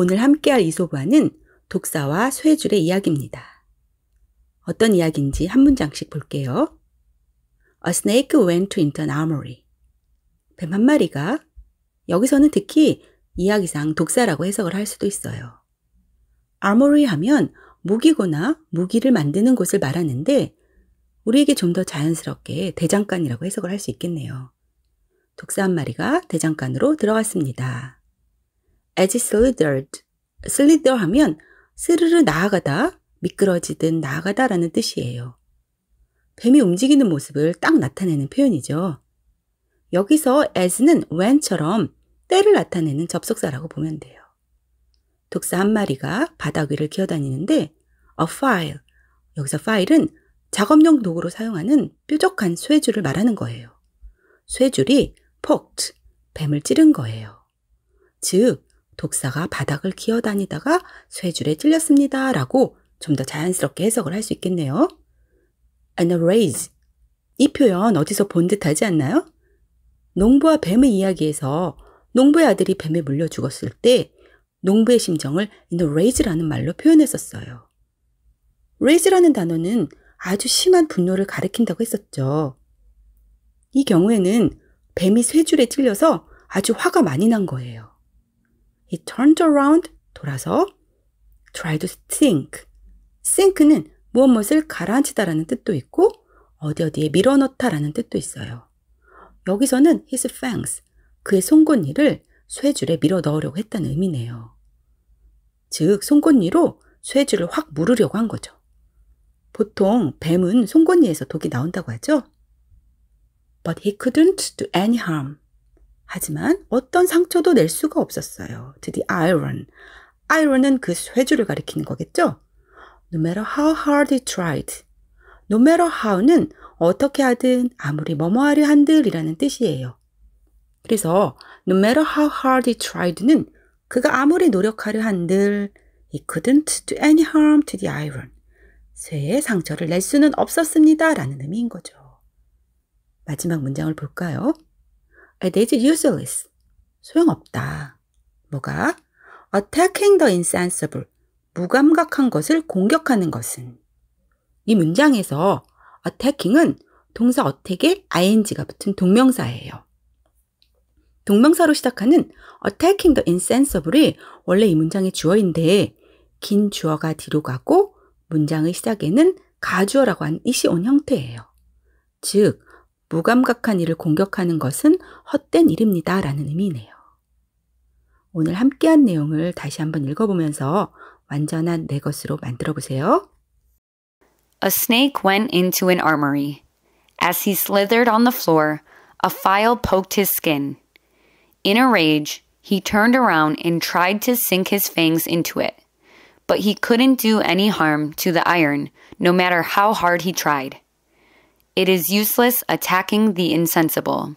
오늘 함께할 이소와는 독사와 쇠줄의 이야기입니다. 어떤 이야기인지 한 문장씩 볼게요. A snake went to into an armory. 뱀 한 마리가 여기서는 특히 이야기상 독사라고 해석을 할 수도 있어요. armory 하면 무기거나 무기를 만드는 곳을 말하는데 우리에게 좀 더 자연스럽게 대장간이라고 해석을 할 수 있겠네요. 독사 한 마리가 대장간으로 들어갔습니다. as slithered. slither 하면 스르르 나아가다, 미끄러지듯 나아가다라는 뜻이에요. 뱀이 움직이는 모습을 딱 나타내는 표현이죠. 여기서 as는 when처럼 때를 나타내는 접속사라고 보면 돼요. 독사 한 마리가 바닥 위를 기어다니는데 a file, 여기서 파일은 작업용 도구로 사용하는 뾰족한 쇠줄을 말하는 거예요. 쇠줄이 poked, 뱀을 찌른 거예요. 즉, 독사가 바닥을 기어다니다가 쇠줄에 찔렸습니다. 라고 좀 더 자연스럽게 해석을 할 수 있겠네요. And raise. 이 표현 어디서 본 듯하지 않나요? 농부와 뱀의 이야기에서 농부의 아들이 뱀에 물려 죽었을 때 농부의 심정을 in the rage라는 말로 표현했었어요. rage라는 단어는 아주 심한 분노를 가리킨다고 했었죠. 이 경우에는 뱀이 쇠줄에 찔려서 아주 화가 많이 난 거예요. He turned around, 돌아서 try to sink. sink는 무엇 무엇을 가라앉히다라는 뜻도 있고 어디 어디에 밀어넣다라는 뜻도 있어요. 여기서는 his fangs, 그의 송곳니를 쇠줄에 밀어넣으려고 했다는 의미네요. 즉, 송곳니로 쇠줄을 확물으려고한 거죠. 보통 뱀은 송곳니에서 독이 나온다고 하죠. But he couldn't do any harm. 하지만 어떤 상처도 낼 수가 없었어요. 드디 iron. iron은 그 쇠줄을 가리키는 거겠죠? No matter how hard he tried. No matter how는 어떻게 하든 아무리 뭐뭐하려 한들이라는 뜻이에요. 그래서 no matter how hard he tried는 그가 아무리 노력하려 한들 he couldn't do any harm to the iron. 쇠에 상처를 낼 수는 없었습니다. 라는 의미인 거죠. 마지막 문장을 볼까요? It 아, s useless. 소용없다. 뭐가? Attacking the insensible. 무감각한 것을 공격하는 것은. 이 문장에서 attacking은 동사 어택에 ing가 붙은 동명사예요. 동명사로 시작하는 attacking the insensible이 원래 이 문장의 주어인데 긴 주어가 뒤로 가고 문장의 시작에는 가주어라고 하는 이시 온 형태예요. 즉, 무감각한 일을 공격하는 것은 헛된 일입니다. 라는 의미네요. 오늘 함께한 내용을 다시 한번 읽어보면서 완전한 내 것으로 만들어 보세요. A snake went into an armory. As he slithered on the floor, a file poked his skin. In a rage, he turned around and tried to sink his fangs into it. But he couldn't do any harm to the iron, no matter how hard he tried. It is useless attacking the insensible.